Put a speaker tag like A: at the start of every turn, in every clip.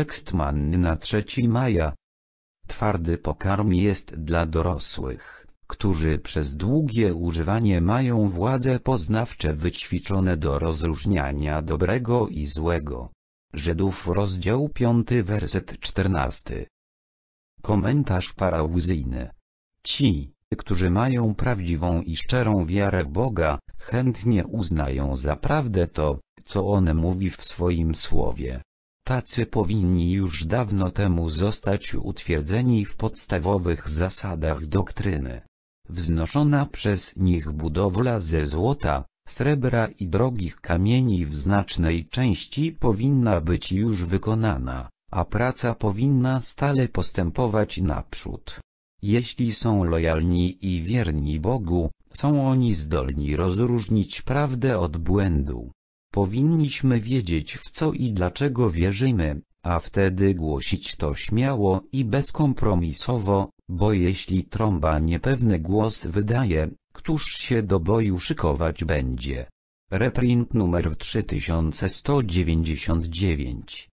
A: Tekst manny na 3 maja. Twardy pokarm jest dla dorosłych, którzy przez długie używanie mają władze poznawcze wyćwiczone do rozróżniania dobrego i złego. Żydów rozdział 5 werset 14. Komentarz parauzyjny. Ci, którzy mają prawdziwą i szczerą wiarę w Boga, chętnie uznają za prawdę to, co On mówi w swoim słowie. Tacy powinni już dawno temu zostać utwierdzeni w podstawowych zasadach doktryny. Wznoszona przez nich budowla ze złota, srebra i drogich kamieni w znacznej części powinna być już wykonana, a praca powinna stale postępować naprzód. Jeśli są lojalni i wierni Bogu, są oni zdolni rozróżnić prawdę od błędu. Powinniśmy wiedzieć w co i dlaczego wierzymy, a wtedy głosić to śmiało i bezkompromisowo, bo jeśli trąba niepewny głos wydaje, któż się do boju szykować będzie. Reprint numer 3199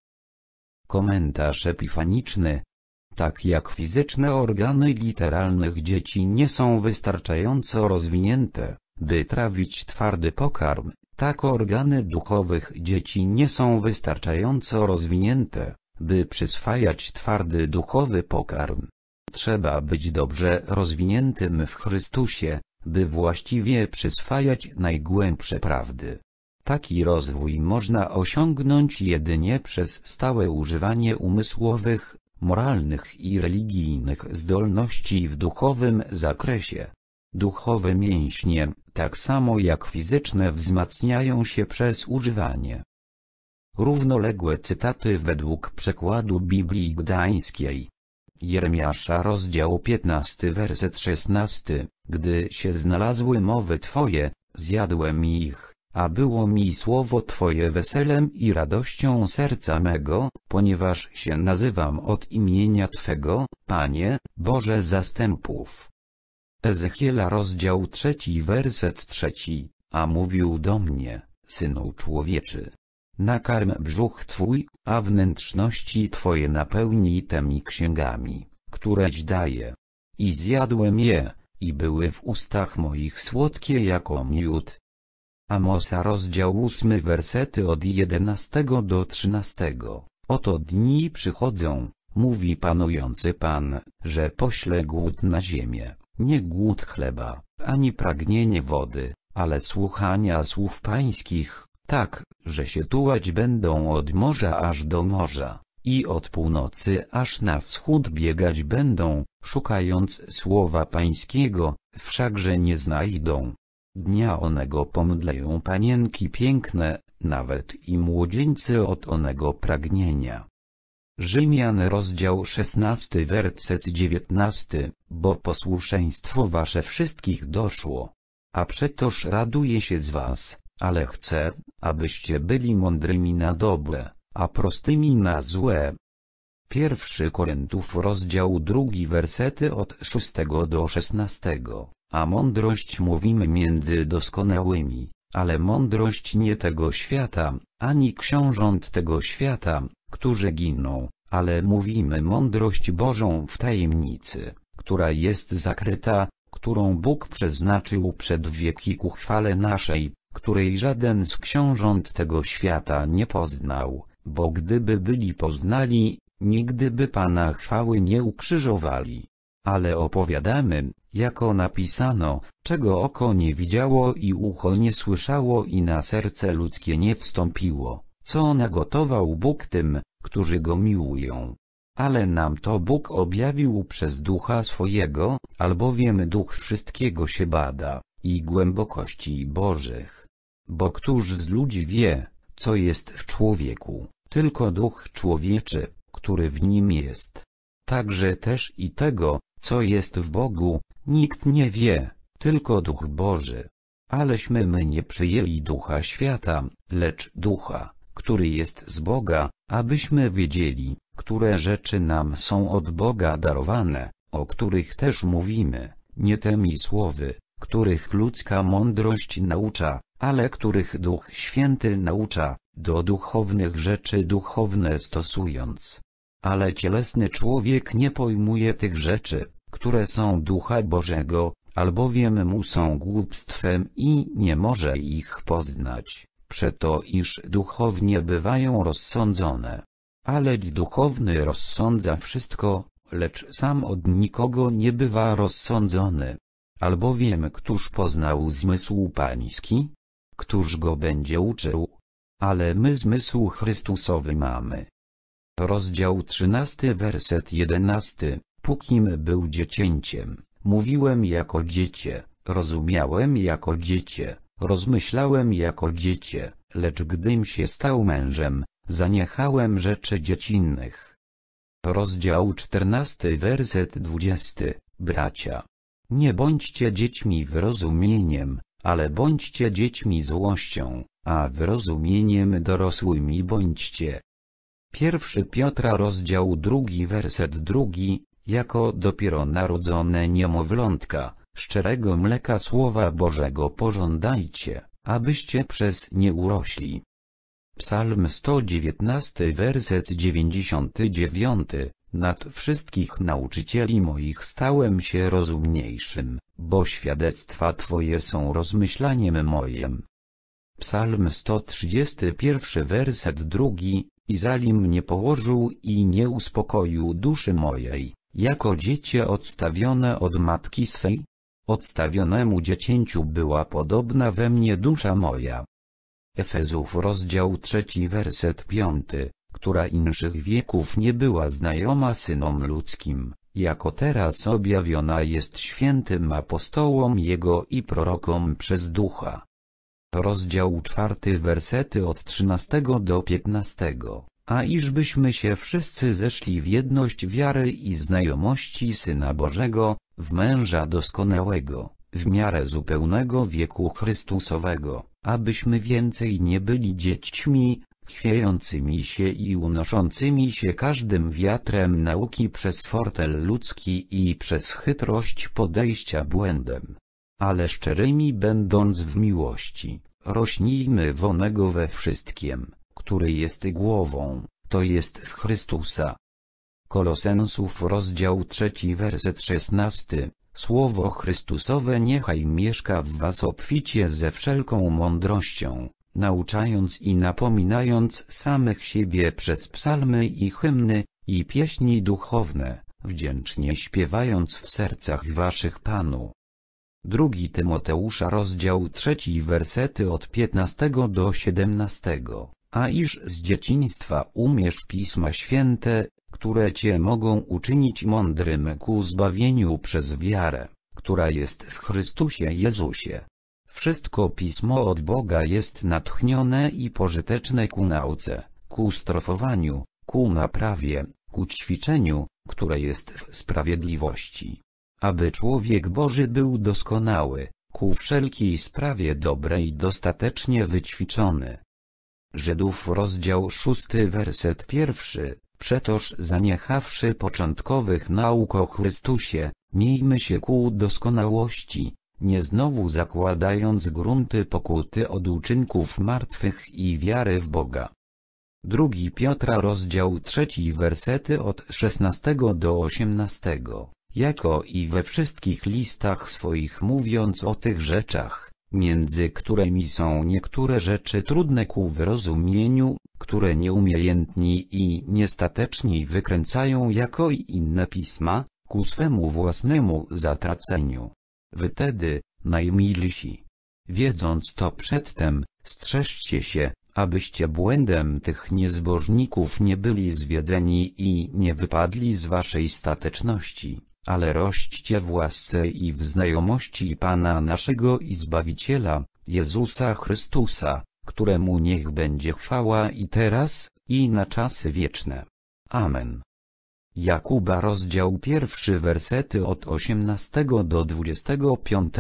A: Komentarz epifaniczny tak jak fizyczne organy literalnych dzieci nie są wystarczająco rozwinięte, by trawić twardy pokarm, tak organy duchowych dzieci nie są wystarczająco rozwinięte, by przyswajać twardy duchowy pokarm. Trzeba być dobrze rozwiniętym w Chrystusie, by właściwie przyswajać najgłębsze prawdy. Taki rozwój można osiągnąć jedynie przez stałe używanie umysłowych, moralnych i religijnych zdolności w duchowym zakresie. Duchowe mięśnie, tak samo jak fizyczne wzmacniają się przez używanie. Równoległe cytaty według przekładu Biblii Gdańskiej. Jeremiasza rozdział 15 werset 16, Gdy się znalazły mowy Twoje, zjadłem ich, a było mi słowo Twoje weselem i radością serca mego, ponieważ się nazywam od imienia Twego, Panie, Boże zastępów. Ezechiela rozdział trzeci werset trzeci, a mówił do mnie, synu człowieczy. Nakarm brzuch twój, a wnętrzności twoje napełnij temi księgami, któreś daje. I zjadłem je, i były w ustach moich słodkie jako miód. Amosa rozdział ósmy wersety od jedenastego do trzynastego. Oto dni przychodzą, mówi panujący Pan, że pośle głód na ziemię nie głód chleba, ani pragnienie wody, ale słuchania słów pańskich, tak, że się tułać będą od morza aż do morza, i od północy aż na wschód biegać będą, szukając słowa pańskiego, wszakże nie znajdą. Dnia onego pomdleją panienki piękne, nawet i młodzieńcy od onego pragnienia. Rzymian rozdział 16 werset 19, bo posłuszeństwo wasze wszystkich doszło. A przetoż raduje się z was, ale chcę, abyście byli mądrymi na dobre, a prostymi na złe. Pierwszy Korintów rozdział drugi wersety od 6 do 16, a mądrość mówimy między doskonałymi, ale mądrość nie tego świata, ani książąt tego świata, którzy giną, ale mówimy mądrość Bożą w tajemnicy, która jest zakryta, którą Bóg przeznaczył przed wieki ku chwale naszej, której żaden z książąt tego świata nie poznał, bo gdyby byli poznali, nigdy by Pana chwały nie ukrzyżowali. Ale opowiadamy, jako napisano, czego oko nie widziało i ucho nie słyszało i na serce ludzkie nie wstąpiło co nagotował Bóg tym, którzy Go miłują. Ale nam to Bóg objawił przez Ducha swojego, albowiem Duch wszystkiego się bada, i głębokości Bożych. Bo któż z ludzi wie, co jest w człowieku, tylko Duch człowieczy, który w nim jest. Także też i tego, co jest w Bogu, nikt nie wie, tylko Duch Boży. Aleśmy my nie przyjęli Ducha świata, lecz Ducha który jest z Boga, abyśmy wiedzieli, które rzeczy nam są od Boga darowane, o których też mówimy, nie temi słowy, których ludzka mądrość naucza, ale których Duch Święty naucza, do duchownych rzeczy duchowne stosując. Ale cielesny człowiek nie pojmuje tych rzeczy, które są Ducha Bożego, albowiem mu są głupstwem i nie może ich poznać. Przeto iż duchownie bywają rozsądzone. Ale duchowny rozsądza wszystko, lecz sam od nikogo nie bywa rozsądzony. Albowiem któż poznał zmysł pański? Któż go będzie uczył? Ale my zmysł Chrystusowy mamy. Rozdział 13 werset 11 Pókim był dziecięciem, mówiłem jako dziecię, rozumiałem jako dziecię, Rozmyślałem jako dziecię, lecz gdym się stał mężem, zaniechałem rzeczy dziecinnych. Rozdział 14 werset 20 Bracia. Nie bądźcie dziećmi wyrozumieniem, ale bądźcie dziećmi złością, a wyrozumieniem dorosłymi bądźcie. Pierwszy Piotra rozdział drugi werset drugi, jako dopiero narodzone niemowlątka, szczerego mleka Słowa Bożego pożądajcie, abyście przez nie urośli. Psalm 119 werset 99 Nad wszystkich nauczycieli moich stałem się rozumniejszym, bo świadectwa Twoje są rozmyślaniem mojem. Psalm 131 werset drugi, I nie położył i nie uspokoił duszy mojej, jako dziecię odstawione od matki swej, Odstawionemu dziecięciu była podobna we mnie dusza moja. Efezów rozdział 3 werset 5, która inszych wieków nie była znajoma synom ludzkim, jako teraz objawiona jest świętym apostołom jego i prorokom przez ducha. Rozdział 4 wersety od 13 do 15 a iżbyśmy się wszyscy zeszli w jedność wiary i znajomości Syna Bożego, w męża doskonałego, w miarę zupełnego wieku Chrystusowego, abyśmy więcej nie byli dziećmi, chwiejącymi się i unoszącymi się każdym wiatrem nauki przez fortel ludzki i przez chytrość podejścia błędem. Ale szczerymi będąc w miłości, rośnijmy wonego we wszystkim, który jest głową, to jest w Chrystusa, Kolosensów rozdział 3 werset 16. Słowo Chrystusowe niechaj mieszka w was obficie ze wszelką mądrością, nauczając i napominając samych siebie przez psalmy i hymny, i pieśni duchowne, wdzięcznie śpiewając w sercach waszych Panu. 2 Tymoteusza rozdział 3 wersety od 15 do 17 a iż z dzieciństwa umiesz Pisma Święte, które Cię mogą uczynić mądrym ku zbawieniu przez wiarę, która jest w Chrystusie Jezusie. Wszystko Pismo od Boga jest natchnione i pożyteczne ku nauce, ku strofowaniu, ku naprawie, ku ćwiczeniu, które jest w sprawiedliwości. Aby człowiek Boży był doskonały, ku wszelkiej sprawie dobrej dostatecznie wyćwiczony. Żydów rozdział 6 werset pierwszy. Przetoż zaniechawszy początkowych nauk o Chrystusie, miejmy się ku doskonałości, nie znowu zakładając grunty pokuty od uczynków martwych i wiary w Boga. 2 Piotra rozdział 3 wersety od 16 do 18, jako i we wszystkich listach swoich mówiąc o tych rzeczach między którymi są niektóre rzeczy trudne ku wyrozumieniu, które nieumiejętni i niestateczni wykręcają jako i inne pisma, ku swemu własnemu zatraceniu. Wy tedy, najmilsi, wiedząc to przedtem, strzeżcie się, abyście błędem tych niezbożników nie byli zwiedzeni i nie wypadli z waszej stateczności ale rośćcie w łasce i w znajomości Pana naszego i Zbawiciela, Jezusa Chrystusa, któremu niech będzie chwała i teraz, i na czasy wieczne. Amen. Jakuba rozdział pierwszy wersety od 18 do 25,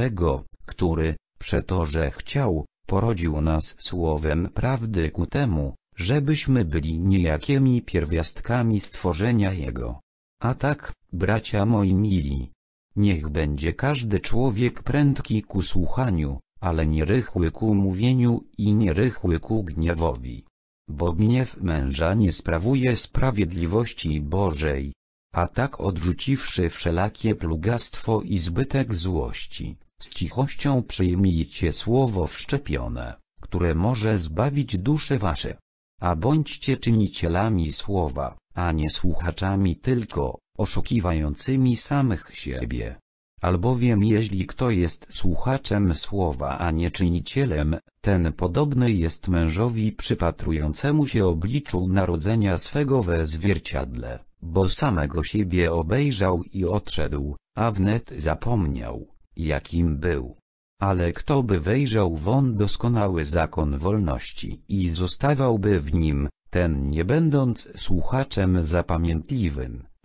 A: który, przeto że chciał, porodził nas słowem prawdy ku temu, żebyśmy byli niejakimi pierwiastkami stworzenia Jego. A tak, Bracia moi mili. Niech będzie każdy człowiek prędki ku słuchaniu, ale nie rychły ku mówieniu i nie rychły ku gniewowi. Bo gniew męża nie sprawuje sprawiedliwości Bożej. A tak odrzuciwszy wszelakie plugastwo i zbytek złości, z cichością przyjmijcie słowo wszczepione, które może zbawić dusze wasze. A bądźcie czynicielami słowa, a nie słuchaczami tylko, oszukiwającymi samych siebie. Albowiem jeśli kto jest słuchaczem słowa a nie czynicielem, ten podobny jest mężowi przypatrującemu się obliczu narodzenia swego we zwierciadle, bo samego siebie obejrzał i odszedł, a wnet zapomniał, jakim był. Ale kto by wejrzał on doskonały zakon wolności i zostawałby w nim, ten nie będąc słuchaczem zapamiętliwym,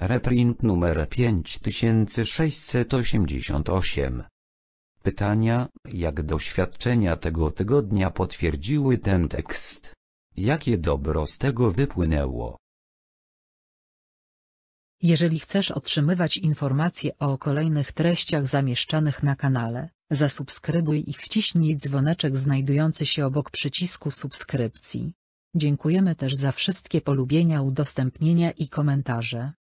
A: Reprint numer 5688. Pytania, jak doświadczenia tego tygodnia potwierdziły ten tekst? Jakie dobro z tego wypłynęło? Jeżeli chcesz otrzymywać informacje o kolejnych treściach zamieszczanych na kanale, zasubskrybuj i wciśnij dzwoneczek znajdujący się obok przycisku subskrypcji. Dziękujemy też za wszystkie polubienia, udostępnienia i komentarze.